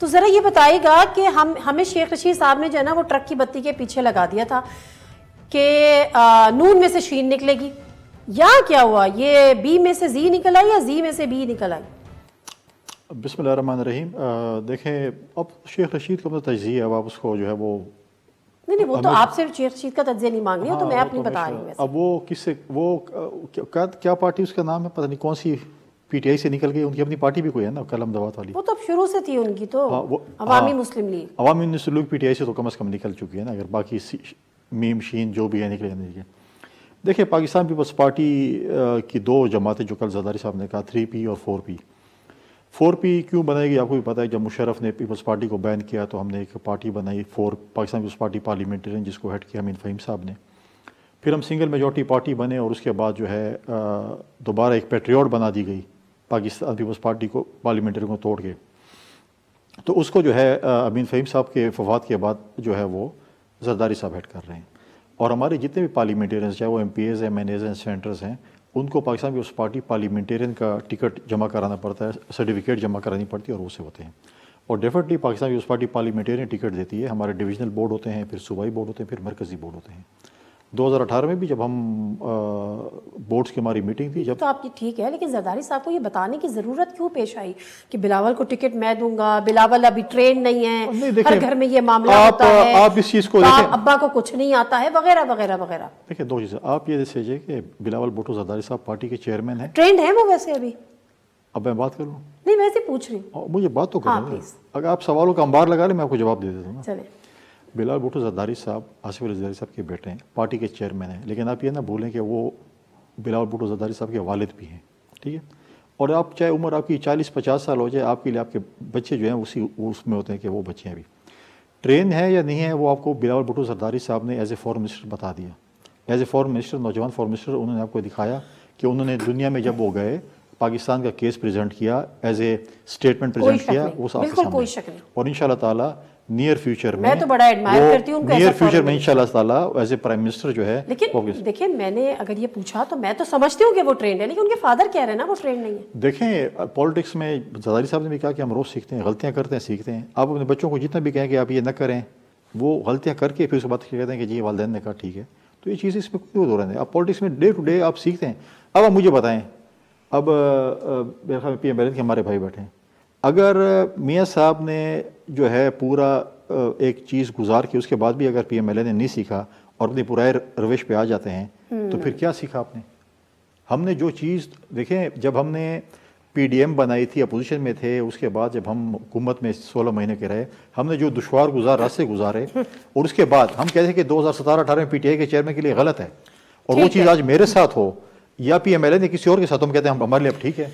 तो ज़रा ये बताइएगा कि हम हमें शेख रशीद साहब ने जो है ना वो ट्रक की बत्ती के पीछे लगा दिया था कि नून में से शीन निकलेगी या क्या हुआ ये बी में से जी निकल आई या जी में से बी निकल आई बिसमान रहीम देखें अब शेख रशीद का मतलब तजिए अब आप उसको जो है वो नहीं नहीं वो तो आप सिर्फ शेख रशीद का तजिया नहीं मांग रही तो हाँ, तो मैं अपनी बता रही हूँ अब वो किससे वो क्या, क्या पार्टी उसका नाम है पता नहीं कौन सी पीटीआई से निकल गई उनकी अपनी पार्टी भी कोई है ना कलम दवात वाली वो तो अब शुरू से थी उनकी तो आ, हाँ, वो, अवामी आ, हाँ। मुस्लिम लीग अवामी मुस्लिम लीग पीटीआई से तो कम अज़ कम निकल चुकी है ना अगर बाकी मीम शीन जो भी है निकले निकले देखिए पाकिस्तान पीपल्स पार्टी की दो जमातें जो कल जदारी साहब ने कहा थ्री पी और फोर पी फोर पी क्यों बनाएगी आपको भी पता है जब मुशरफ ने पीपल्स पार्टी को बैन किया तो हमने एक पार्टी बनाई फोर पाकिस्तान पीपल्स पार्टी पार्लियामेंटेरियन जिसको हेड किया अमीन फ़हीम साहब ने फिर हम सिंगल मेजोरिटी पार्टी बने और उसके बाद जो है दोबारा एक पेट्रियाट बना दी गई पाकिस्तान पीपल्स पार्टी को पार्लियामेंटरी को तोड़ के तो उसको जो है अमीन फ़हीम साहब के फवाद के बाद जो है वो जरदारी साहब हेड कर रहे हैं और हमारे जितने भी पार्लियामेंटेरियंस चाहे वो एम पी एज़ हैं एम एज़ हैं सेंटर्स हैं उनको पाकिस्तान पीपल्स पार्टी पार्लियामेंटेरियन का टिकट जमा कराना पड़ता है सर्टिफिकेट जमा करानी पड़ती है और उसे होते हैं और डेफिनेटली पाकिस्तान पीपल्स पार्टी पार्लियामेंटेरियन टिकट देती है हमारे डिविजनल बोर्ड होते हैं फिर सूबाई बोर्ड होते हैं फिर मरकज़ी बोर्ड होते हैं 2018 में भी जब हम बोर्ड्स की हमारी मीटिंग थी जब तो आपकी ठीक है लेकिन जरदारी साहब को ये बताने की ज़रूरत क्यों पेश आई कि बिलावल को टिकट मैं दूंगा बिलावल अभी ट्रेन नहीं है हर घर में ये मामला आप, होता है आप इस चीज़ को तो देखें अब्बा को कुछ नहीं आता है वगैरह वगैरह वगैरह देखिए दो चीज़ें आप ये सोचिए कि बिलावल भुटो तो जरदारी साहब पार्टी के चेयरमैन है ट्रेन है वो वैसे अभी अब मैं बात कर लूँ नहीं वैसे पूछ रही हूँ मुझे बात तो हाँ, कर अगर आप सवालों का अंबार लगा ले मैं आपको जवाब दे देता हूँ चले बिलाल भुटो जरदारी साहब आसिफ अली साहब के बेटे हैं पार्टी के चेयरमैन हैं लेकिन आप ये ना भूलें कि वो बिलाल भुटो जरदारी साहब के वालिद भी हैं ठीक है और आप चाहे उम्र आपकी चालीस पचास साल हो जाए आपके लिए आपके बच्चे जो हैं उसी उसमें होते हैं कि वो बच्चे हैं अभी ट्रेन है या नहीं है वो आपको बिलावल भुटो सरदारी साहब ने एज ए फॉरन मिनिस्टर बता दिया एज ए फॉरन मिनिस्टर नौजवान फॉरन मिनिस्टर उन्होंने आपको दिखाया कि उन्होंने दुनिया में जब वो गए पाकिस्तान का केस प्रेजेंट किया एज ए स्टेटमेंट प्रेजेंट किया वो साफ और इन शाह नियर फ्यूचर में मैं तो बड़ा एडमायर करती हूँ नियर फ्यूचर में इंशाल्लाह ताला एज ए प्राइम मिनिस्टर जो है लेकिन देखिए मैंने अगर ये पूछा तो मैं तो समझती हूँ कि वो ट्रेंड है लेकिन उनके फादर कह रहे हैं ना वो ट्रेंड नहीं है देखें पॉलिटिक्स में जदारी साहब ने भी कहा कि हम रोज़ सीखते हैं गलतियाँ करते हैं सीखते हैं आप अपने बच्चों को जितना भी कहें कि आप ये ना करें वो गलतियाँ करके फिर उसके बाद कहते हैं कि जी वालदेन ने कहा ठीक है तो ये चीज़ इसमें कोई दो रहा है आप पॉलिटिक्स में डे टू डे आप सीखते हैं अब आप मुझे बताएं अब मेरे ख्याल में पी एम बैलेंस के हमारे भाई बैठे हैं अगर मियाँ साहब ने जो है पूरा एक चीज़ गुजार के उसके बाद भी अगर पी एम एल ए ने नहीं सीखा और अपने पुराए रवेश पे आ जाते हैं तो हम्म। फिर क्या सीखा आपने हमने जो चीज़ देखें जब हमने पीडीएम बनाई थी अपोजिशन में थे उसके बाद जब हम हुकूमत में 16 महीने के रहे हमने जो दुशवार गुजार रास्ते गुजारे और उसके बाद हम कहते हैं कि 2017 अठारह में पीटीआई के चेयरमैन के लिए गलत है और वो चीज़ आज मेरे साथ हो या पी एम एल ए ने किसी और के साथ हम कहते हैं हम हमारे लिए अब ठीक है